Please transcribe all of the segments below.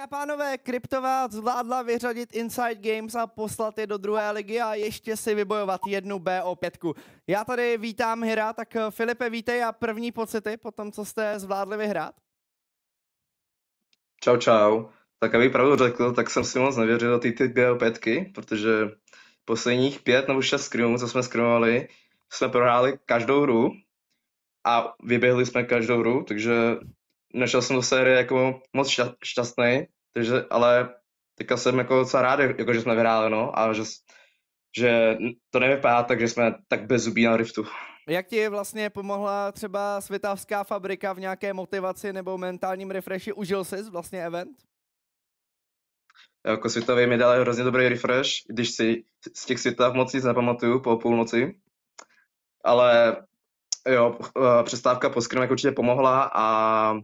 Dámy a pánové, Kryptová zvládla vyřadit Inside Games a poslat je do druhé ligy a ještě si vybojovat jednu BO5. Já tady vítám Hira, tak eh, Filipe, vítej a první pocity po tom, co jste zvládli vyhrát. Čau, čau. Tak abych pravdu řekl, tak jsem si moc nevěřil do ty, ty BO5, protože posledních pět nebo šest skrimů, co jsme skrimovali, jsme prohráli každou hru a vyběhli jsme každou hru, takže nešel jsem do série jako moc šťastný, takže, ale teďka jsem jako docela rád, jako, že jsme vyhráli, no, a že, že to nevypadá tak, že jsme tak bez zubí na riftu. Jak ti vlastně pomohla třeba světavská fabrika v nějaké motivaci nebo mentálním refreshi? Užil jsi vlastně event? Jako světový mi dali hrozně dobrý refresh, když si z těch světav moc nic nepamatuju po půlnoci. Ale jo, eh, přestávka po skrmek určitě pomohla a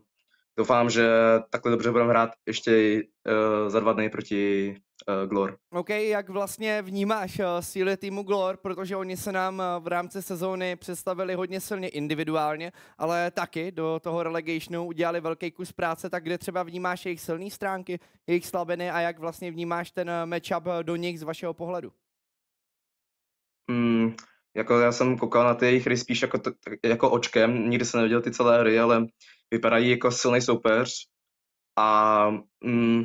doufám, že takhle dobře budeme hrát ještě uh, za dva dny proti uh, Glor. OK, jak vlastně vnímáš uh, síly týmu Glor, protože oni se nám uh, v rámci sezóny představili hodně silně individuálně, ale taky do toho relegationu udělali velký kus práce, tak kde třeba vnímáš jejich silné stránky, jejich slabiny a jak vlastně vnímáš ten matchup do nich z vašeho pohledu? Mm, jako já jsem koukal na ty jejich hry spíš jako, jako očkem, nikdy jsem neviděl ty celé hry, ale vypadají jako silný soupeř a mm,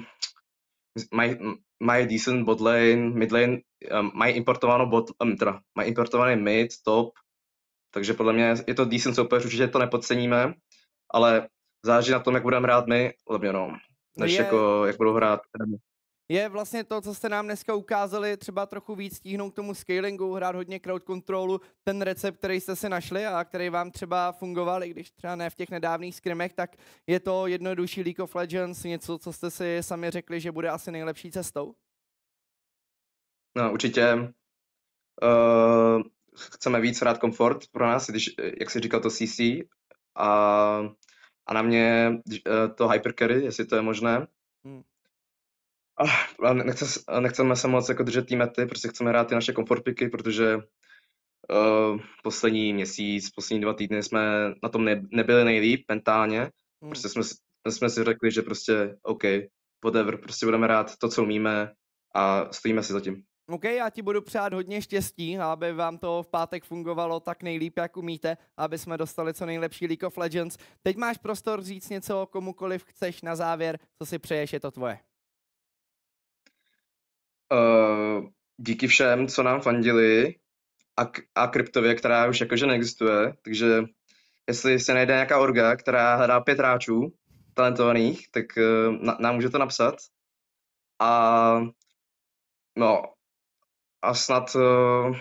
mají, mají decent bot lane, mid lane, ehm, mají importovanou bot, um, teda, mají importovaný mid, top, takže podle mě je to decent soupeř, určitě to nepodceníme, ale záleží na tom, jak budeme hrát my, lebo no, než je... jako, jak budou hrát je vlastně to, co jste nám dneska ukázali, třeba trochu víc stíhnout k tomu scalingu, hrát hodně crowd controlu, ten recept, který jste si našli a který vám třeba fungoval, i když třeba ne v těch nedávných skrimech, tak je to jednodušší League of Legends, něco, co jste si sami řekli, že bude asi nejlepší cestou? No, určitě. Uh, chceme víc rád komfort pro nás, když, jak jsi říkal, to CC a, a na mě eh, to hypercarry, jestli to je možné, Hmm. Ah, nechce, nechceme se moc jako držet té mety, prostě chceme hrát ty naše komfortpiky, protože uh, poslední měsíc, poslední dva týdny jsme na tom ne, nebyli nejlíp mentálně. Hmm. Prostě jsme, jsme si řekli, že prostě OK, whatever, prostě budeme rád to, co umíme a stojíme si za tím. OK, já ti budu přát hodně štěstí, aby vám to v pátek fungovalo tak nejlíp, jak umíte, aby jsme dostali co nejlepší League of Legends. Teď máš prostor říct něco komukoliv chceš na závěr, co si přeješ, je to tvoje. Eh, díky všem, co nám fandili a, a kryptově, která už jakože neexistuje, takže jestli se najde nějaká orga, která hledá pět hráčů talentovaných, tak uh, nám může to napsat a no a snad uh,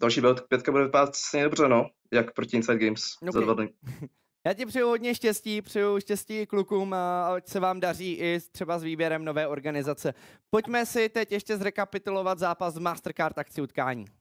další pětka bude vypadat stejně dobře, no, jak proti Inside Games okay. za dva dny. Já ti přeju hodně štěstí, přeju štěstí klukům a ať se vám daří i třeba s výběrem nové organizace. Pojďme si teď ještě zrekapitulovat zápas Mastercard akci utkání.